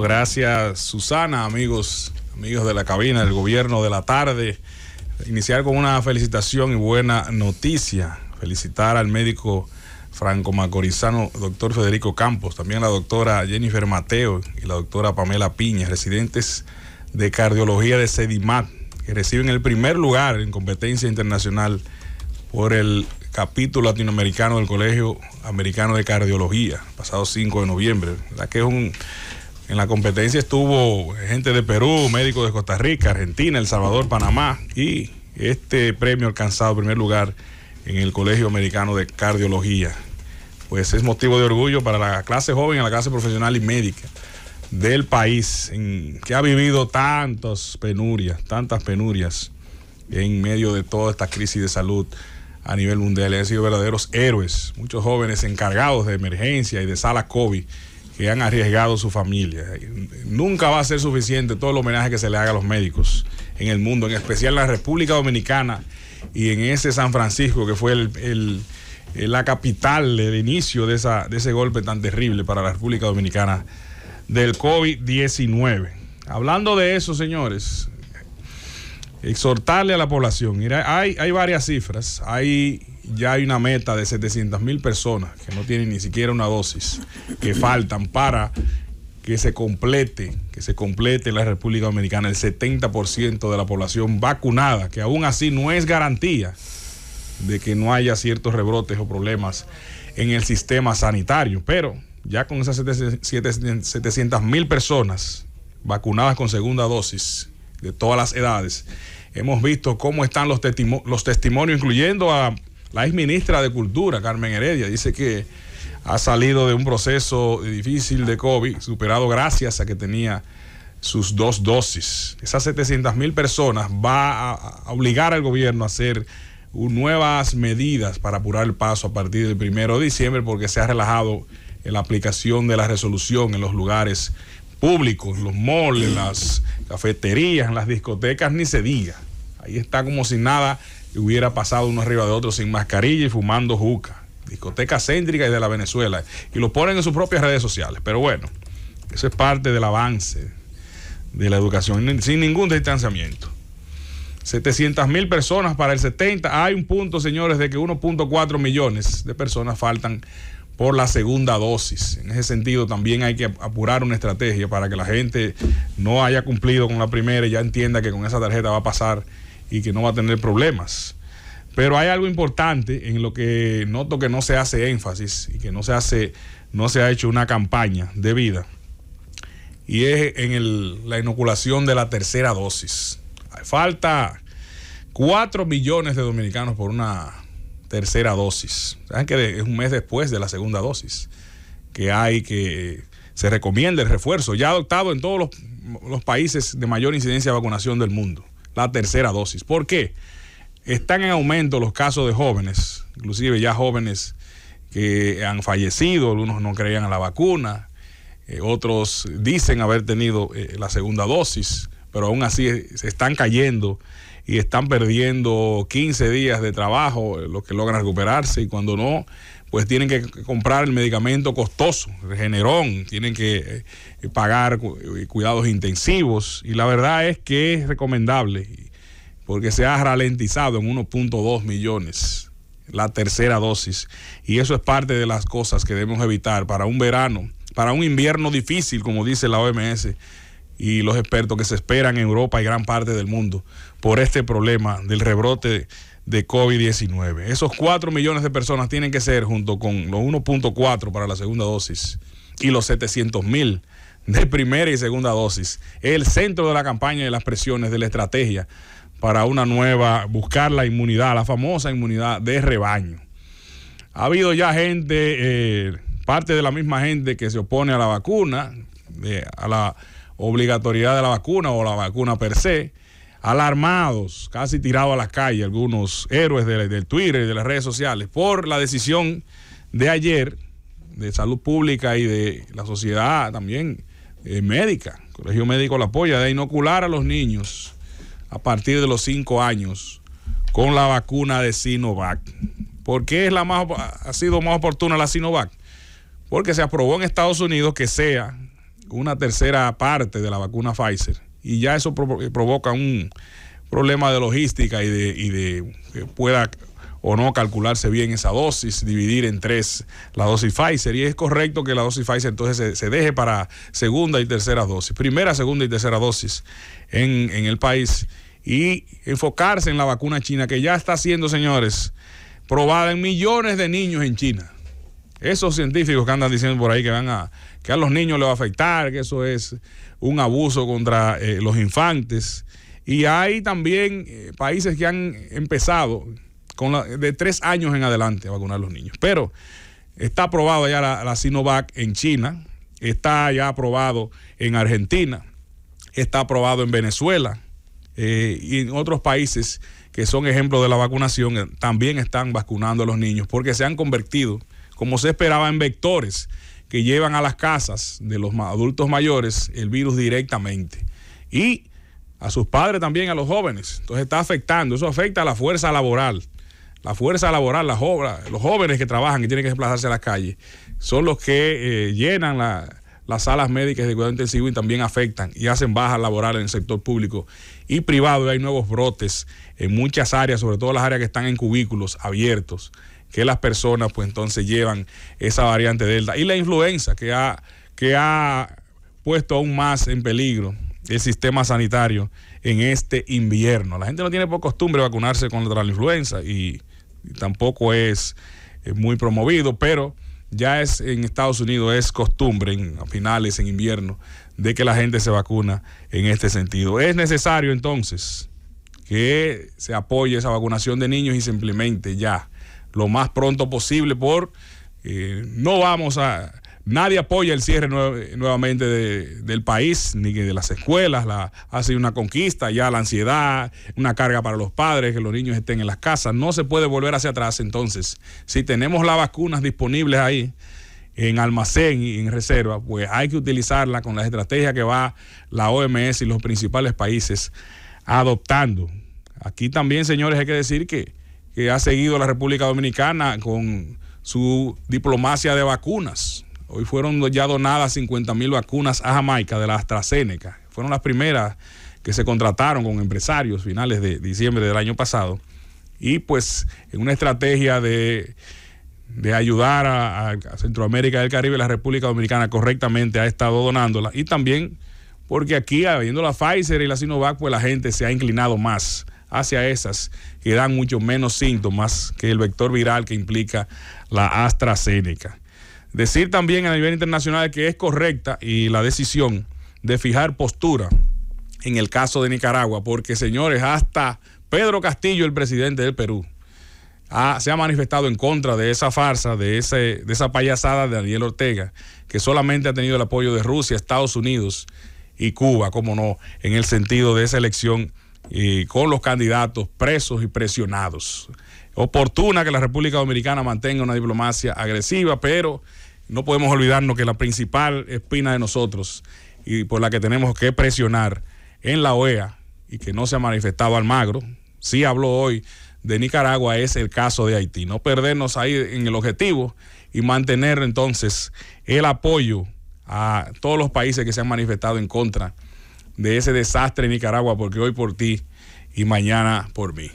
gracias Susana, amigos, amigos de la cabina, del gobierno de la tarde. Iniciar con una felicitación y buena noticia. Felicitar al médico franco macorizano, doctor Federico Campos, también la doctora Jennifer Mateo y la doctora Pamela Piña, residentes de cardiología de Sedimat, que reciben el primer lugar en competencia internacional por el capítulo latinoamericano del Colegio Americano de Cardiología, pasado 5 de noviembre, la que es un en la competencia estuvo gente de Perú, médicos de Costa Rica, Argentina, El Salvador, Panamá y este premio alcanzado en primer lugar en el Colegio Americano de Cardiología. Pues es motivo de orgullo para la clase joven, la clase profesional y médica del país, que ha vivido tantas penurias, tantas penurias en medio de toda esta crisis de salud a nivel mundial. Han sido verdaderos héroes, muchos jóvenes encargados de emergencia y de sala COVID que han arriesgado su familia. Nunca va a ser suficiente todo el homenaje que se le haga a los médicos en el mundo, en especial en la República Dominicana y en ese San Francisco que fue la capital, de inicio de, ese golpe tan terrible para la República Dominicana del COVID-19. Hablando de eso, señores, exhortarle a la población, mira, hay, hay varias cifras, hay ya hay una meta de 700 mil personas que no tienen ni siquiera una dosis, que faltan para que se complete, que se complete la República Dominicana el 70% de la población vacunada, que aún así no es garantía de que no haya ciertos rebrotes o problemas en el sistema sanitario, pero ya con esas 700 mil personas vacunadas con segunda dosis de todas las edades, hemos visto cómo están los testimonios, incluyendo a la exministra ministra de Cultura, Carmen Heredia, dice que ha salido de un proceso difícil de COVID, superado gracias a que tenía sus dos dosis. Esas 700 mil personas va a obligar al gobierno a hacer nuevas medidas para apurar el paso a partir del primero de diciembre porque se ha relajado en la aplicación de la resolución en los lugares públicos, los malls, las cafeterías, en las discotecas, ni se diga. Ahí está como si nada hubiera pasado uno arriba de otro sin mascarilla y fumando juca. Discoteca céntrica y de la Venezuela. Y lo ponen en sus propias redes sociales. Pero bueno, eso es parte del avance de la educación, sin ningún distanciamiento. 700 mil personas para el 70. Hay un punto, señores, de que 1.4 millones de personas faltan por la segunda dosis. En ese sentido, también hay que apurar una estrategia para que la gente no haya cumplido con la primera y ya entienda que con esa tarjeta va a pasar y que no va a tener problemas. Pero hay algo importante en lo que noto que no se hace énfasis y que no se hace, no se ha hecho una campaña de vida. Y es en el, la inoculación de la tercera dosis. Falta 4 millones de dominicanos por una tercera dosis. Saben que es un mes después de la segunda dosis que hay que se recomienda el refuerzo, ya adoptado en todos los países de mayor incidencia de vacunación del mundo la tercera dosis. ¿Por qué? Están en aumento los casos de jóvenes, inclusive ya jóvenes que han fallecido, algunos no creían a la vacuna, eh, otros dicen haber tenido eh, la segunda dosis, pero aún así eh, se están cayendo y están perdiendo 15 días de trabajo, los que logran recuperarse, y cuando no, pues tienen que comprar el medicamento costoso, generón, tienen que eh, pagar eh, cuidados intensivos y la verdad es que es recomendable porque se ha ralentizado en 1.2 millones la tercera dosis y eso es parte de las cosas que debemos evitar para un verano, para un invierno difícil, como dice la OMS y los expertos que se esperan en Europa y gran parte del mundo por este problema del rebrote de COVID-19. Esos 4 millones de personas tienen que ser, junto con los 1.4 para la segunda dosis y los 700 mil de primera y segunda dosis, el centro de la campaña y de las presiones de la estrategia para una nueva, buscar la inmunidad, la famosa inmunidad de rebaño. Ha habido ya gente, eh, parte de la misma gente que se opone a la vacuna, a la obligatoriedad de la vacuna o la vacuna per se, alarmados, casi tirados a la calle, algunos héroes del, Twitter y de las redes sociales, por la decisión de ayer de salud pública y de la sociedad también eh, médica, Colegio Médico La apoya de inocular a los niños a partir de los cinco años con la vacuna de Sinovac. ¿Por qué es la más, ha sido más oportuna la Sinovac? Porque se aprobó en Estados Unidos que sea una tercera parte de la vacuna Pfizer y ya eso eh, provoca un problema de logística y de, y de que pueda o no calcularse bien esa dosis, dividir en tres la dosis Pfizer. Y es correcto que la dosis Pfizer entonces se, deje para segunda y tercera dosis, primera, segunda y tercera dosis en, en el país y enfocarse en la vacuna china que ya está siendo, señores, probada en millones de niños en China. Esos científicos que andan diciendo por ahí que van a que a los niños les va a afectar, que eso es un abuso contra eh, los infantes. Y hay también eh, países que han empezado con de tres años en adelante a vacunar a los niños. Pero está aprobado ya la, Sinovac en China, está ya aprobado en Argentina, está aprobado en Venezuela eh, y en otros países que son ejemplos de la vacunación, también están vacunando a los niños porque se han convertido como se esperaba, en vectores que llevan a las casas de los adultos mayores el virus directamente. Y a sus padres también, a los jóvenes. Entonces está afectando, eso afecta a la fuerza laboral. La fuerza laboral, las obras, los jóvenes que trabajan, y tienen que desplazarse a las calles, son los que eh, llenan las salas médicas de cuidado intensivo y también afectan y hacen bajas laborales en el sector público y privado. Y hay nuevos brotes en muchas áreas, sobre todo las áreas que están en cubículos abiertos que las personas pues entonces llevan esa variante Delta. Y la influenza que ha, que ha puesto aún más en peligro el sistema sanitario en este invierno. La gente no tiene por costumbre vacunarse contra la influenza y, tampoco es, eh, muy promovido, pero ya es en Estados Unidos es costumbre en, a finales, en invierno, de que la gente se vacuna en este sentido. Es necesario entonces que se apoye esa vacunación de niños y simplemente ya lo más pronto posible por eh, no vamos a nadie apoya el cierre nuevamente del país ni de las escuelas la ha sido una conquista ya la ansiedad una carga para los padres que los niños estén en las casas no se puede volver hacia atrás entonces si tenemos las vacunas disponibles ahí en almacén y en reserva, pues hay que utilizarla con la estrategia que va la OMS y los principales países adoptando. Aquí también, señores, hay que decir que que ha seguido la República Dominicana con su diplomacia de vacunas. Hoy fueron ya donadas 50 mil vacunas a Jamaica de la AstraZeneca. Fueron las primeras que se contrataron con empresarios finales de diciembre del año pasado. Y pues en una estrategia de, ayudar a, Centroamérica y el Caribe, la República Dominicana correctamente ha estado donándola. Y también porque aquí, viendo la Pfizer y la Sinovac, pues la gente se ha inclinado más hacia esas que dan mucho menos síntomas que el vector viral que implica la AstraZeneca. Decir también a nivel internacional que es correcta y la decisión de fijar postura en el caso de Nicaragua, porque señores, hasta Pedro Castillo, el presidente del Perú, ha, se ha manifestado en contra de esa farsa, de, de esa payasada de Daniel Ortega, que solamente ha tenido el apoyo de Rusia, Estados Unidos y Cuba, como no, en el sentido de esa elección y con los candidatos presos y presionados. Oportuna que la República Dominicana mantenga una diplomacia agresiva, pero no podemos olvidarnos que la principal espina de nosotros y por la que tenemos que presionar en la OEA y que no se ha manifestado magro Si habló hoy de Nicaragua, es el caso de Haití. No perdernos ahí en el objetivo y mantener entonces el apoyo a todos los países que se han manifestado en contra de ese desastre en Nicaragua, porque hoy por ti y mañana por mí.